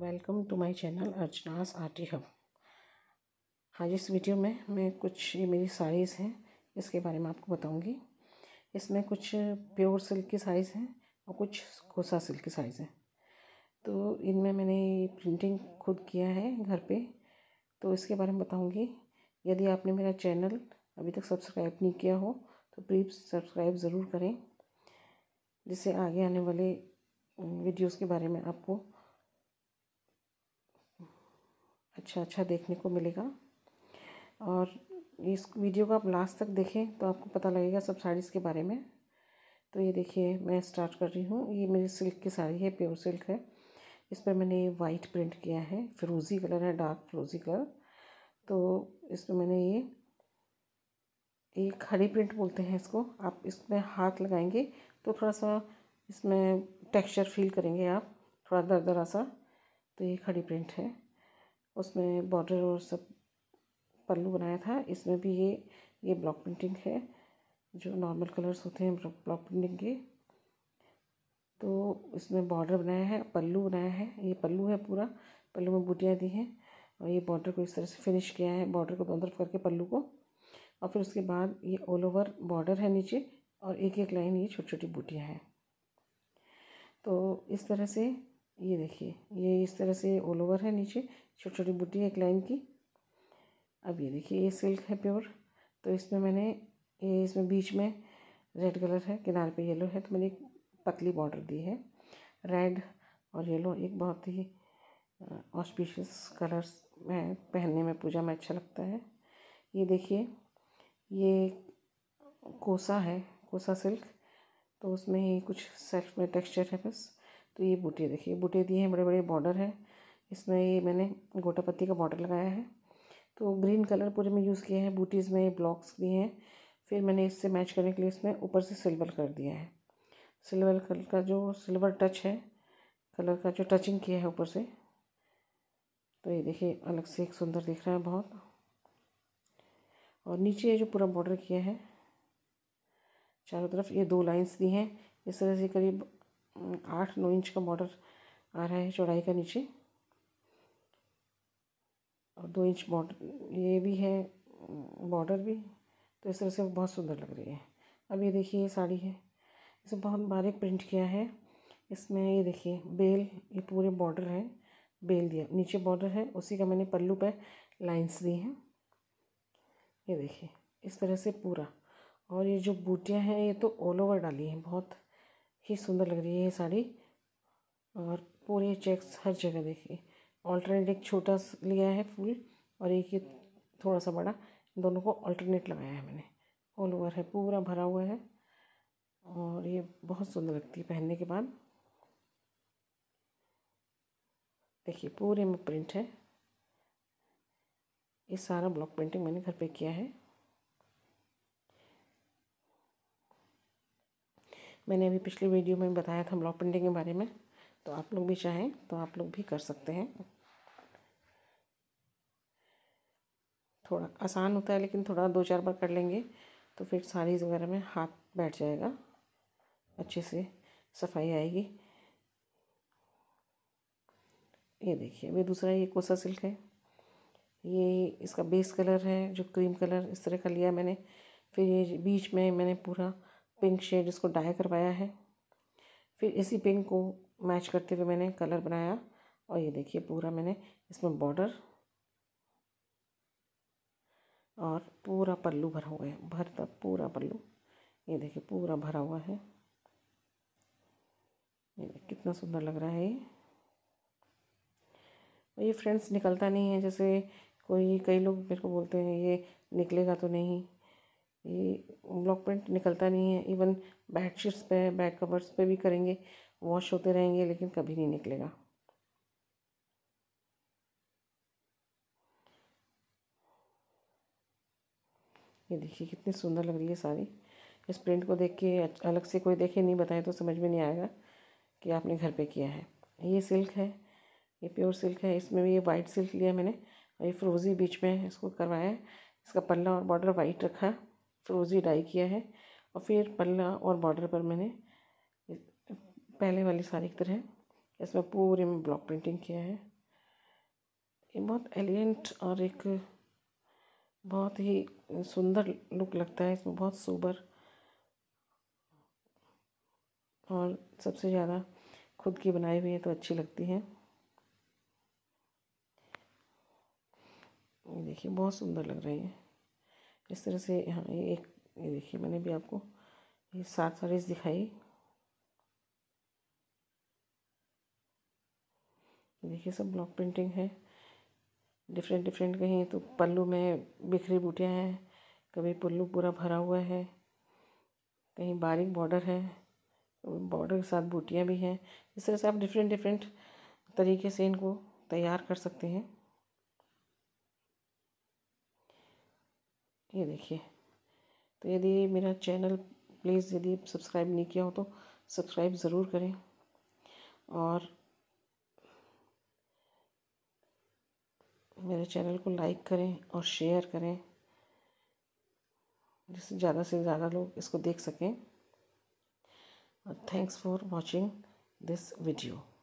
welcome to my channel Archana's arty hub आज इस video में मैं कुछ ये मेरी साड़ीज़ हैं इसके बारे में आपको बताऊंगी इसमें कुछ प्योर सिल्क की साइज़ हैं और कुछ कोसा सिल्क की साइज़ हैं तो इनमें मैंने प्रिंटिंग खुद किया है घर पे तो इसके बारे में बताऊंगी यदि आपने मेरा चैनल अभी तक सब्सक्राइब नहीं किया हो तो प्लीज़ सब्सक्राइब ज़रूर करें जिससे आगे आने वाले वीडियोज़ के बारे में आपको अच्छा अच्छा देखने को मिलेगा और इस वीडियो को आप लास्ट तक देखें तो आपको पता लगेगा सब साड़ीज़ के बारे में तो ये देखिए मैं स्टार्ट कर रही हूँ ये मेरी सिल्क की साड़ी है प्योर सिल्क है इस पर मैंने वाइट प्रिंट किया है फिरोज़ी कलर है डार्क फिरोज़ी कलर तो इस पर मैंने ये ये खड़ी प्रिंट बोलते हैं इसको आप इसमें हाथ लगाएंगे तो थोड़ा सा इसमें टेक्सचर फील करेंगे आप थोड़ा दर दरा सा तो ये खड़ी प्रिंट है उसमें बॉर्डर और सब पल्लू बनाया था इसमें भी ये ये ब्लॉक प्रिंटिंग है जो नॉर्मल कलर्स होते हैं ब्लॉक प्रिंटिंग के तो इसमें बॉर्डर बनाया है पल्लू बनाया है ये पल्लू है पूरा पल्लू में बूटियाँ दी हैं और ये बॉर्डर को इस तरह से फिनिश किया है बॉर्डर को दोनों तरफ करके पल्लू को और फिर उसके बाद ये ऑल ओवर बॉर्डर है नीचे और एक एक लाइन ये छोटी छोटी बूटियाँ हैं तो इस तरह से ये देखिए ये इस तरह से ऑल ओवर है नीचे छोटी छोटी बूटी एक लाइन की अब ये देखिए ये सिल्क है प्योर तो इसमें मैंने ये इसमें बीच में रेड कलर है किनारे पे येलो है तो मैंने एक पतली बॉर्डर दी है रेड और येलो एक बहुत ही ऑस्पिशियस कलर्स में पहनने में पूजा में अच्छा लगता है ये देखिए ये कोसा है कोसा सिल्क तो उसमें ही कुछ सेल्फ में टेक्सचर है बस तो ये बूटे देखिए बूटे दिए हैं बड़े बड़े बॉर्डर है इसमें ये मैंने गोटा पत्ती का बॉर्डर लगाया है तो ग्रीन कलर पूरे में यूज़ किया है बूटीज़ में ब्लॉक्स दिए हैं फिर मैंने इससे मैच करने के लिए इसमें ऊपर से सिल्वर कर दिया है सिल्वर कलर का जो सिल्वर टच है कलर का जो टचिंग किया है ऊपर से तो ये देखिए अलग से एक सुंदर दिख रहा है बहुत और नीचे ये जो पूरा बॉर्डर किया है चारों तरफ ये दो लाइंस दी हैं इस तरह से करीब आठ नौ इंच का बॉर्डर आ रहा है चौड़ाई का नीचे और दो इंच बॉर्डर ये भी है बॉर्डर भी तो इस तरह से बहुत सुंदर लग रही है अब ये देखिए ये साड़ी है इसे बहुत बारीक प्रिंट किया है इसमें ये देखिए बेल ये पूरे बॉर्डर है बेल दिया नीचे बॉर्डर है उसी का मैंने पल्लू पे लाइंस दी हैं ये देखिए इस तरह से पूरा और ये जो बूटियाँ हैं ये तो ऑल ओवर डाली हैं बहुत ही सुंदर लग रही है ये साड़ी और पूरे चेक्स हर जगह देखिए ऑल्टरनेट एक छोटा लिया है फूल और एक ही थोड़ा सा बड़ा दोनों को ऑल्टरनेट लगाया है मैंने ऑल ओवर है पूरा भरा हुआ है और ये बहुत सुंदर लगती है पहनने के बाद देखिए पूरे में प्रिंट है ये सारा ब्लॉक प्रिंटिंग मैंने घर पे किया है मैंने अभी पिछले वीडियो में बताया था ब्लॉक प्रिंटिंग के बारे में तो आप लोग भी चाहें तो आप लोग भी कर सकते हैं थोड़ा आसान होता है लेकिन थोड़ा दो चार बार कर लेंगे तो फिर साड़ीज़ वगैरह में हाथ बैठ जाएगा अच्छे से सफाई आएगी ये देखिए अभी दूसरा ये कोसा सिल्क है ये इसका बेस कलर है जो क्रीम कलर इस तरह का लिया मैंने फिर ये बीच में मैंने पूरा पिंक शेड इसको डाई करवाया है फिर इसी पिंक को मैच करते हुए मैंने कलर बनाया और ये देखिए पूरा मैंने इसमें बॉर्डर और पूरा पल्लू भरा हुआ है भरता पूरा पल्लू ये देखिए पूरा भरा हुआ है ये कितना सुंदर लग रहा है ये ये फ्रेंड्स निकलता नहीं है जैसे कोई कई लोग मेरे को बोलते हैं ये निकलेगा तो नहीं ये ब्लॉक प्रिंट निकलता नहीं है इवन बेड शीट्स पे बेड कवर्स पे भी करेंगे वॉश होते रहेंगे लेकिन कभी नहीं निकलेगा ये देखिए कितनी सुंदर लग रही है साड़ी इस प्रिंट को देख के अलग से कोई देखे नहीं बताए तो समझ में नहीं आएगा कि आपने घर पे किया है ये सिल्क है ये प्योर सिल्क है इसमें भी ये वाइट सिल्क लिया मैंने और ये फ्रोज़ी बीच में इसको करवाया है इसका पल्ला और बॉर्डर वाइट रखा है फ्रोज़ी डाई किया है और फिर पल्ला और बॉर्डर पर मैंने पहले वाली साड़ी की तरह इसमें पूरे में ब्लॉक प्रिंटिंग किया है ये बहुत एलियंट और एक बहुत ही सुंदर लुक लगता है इसमें बहुत सुबर और सबसे ज़्यादा खुद की बनाई हुई है तो अच्छी लगती है देखिए बहुत सुंदर लग रही है इस तरह से हाँ ये एक ये देखिए मैंने भी आपको ये सात साड़ीज दिखाई देखिए सब ब्लॉक प्रिंटिंग है डिफरेंट डिफरेंट कहीं तो पल्लू में बिखरी बूटियाँ हैं कभी पल्लू पूरा भरा हुआ है कहीं बारीक बॉर्डर है बॉर्डर के साथ बूटियाँ भी हैं इस तरह से आप डिफरेंट डिफरेंट तरीके से इनको तैयार कर सकते हैं ये देखिए तो यदि मेरा चैनल प्लीज़ यदि सब्सक्राइब नहीं किया हो तो सब्सक्राइब ज़रूर करें और मेरे चैनल को लाइक करें और शेयर करें जिससे ज़्यादा से ज़्यादा लोग इसको देख सकें और thanks for watching this video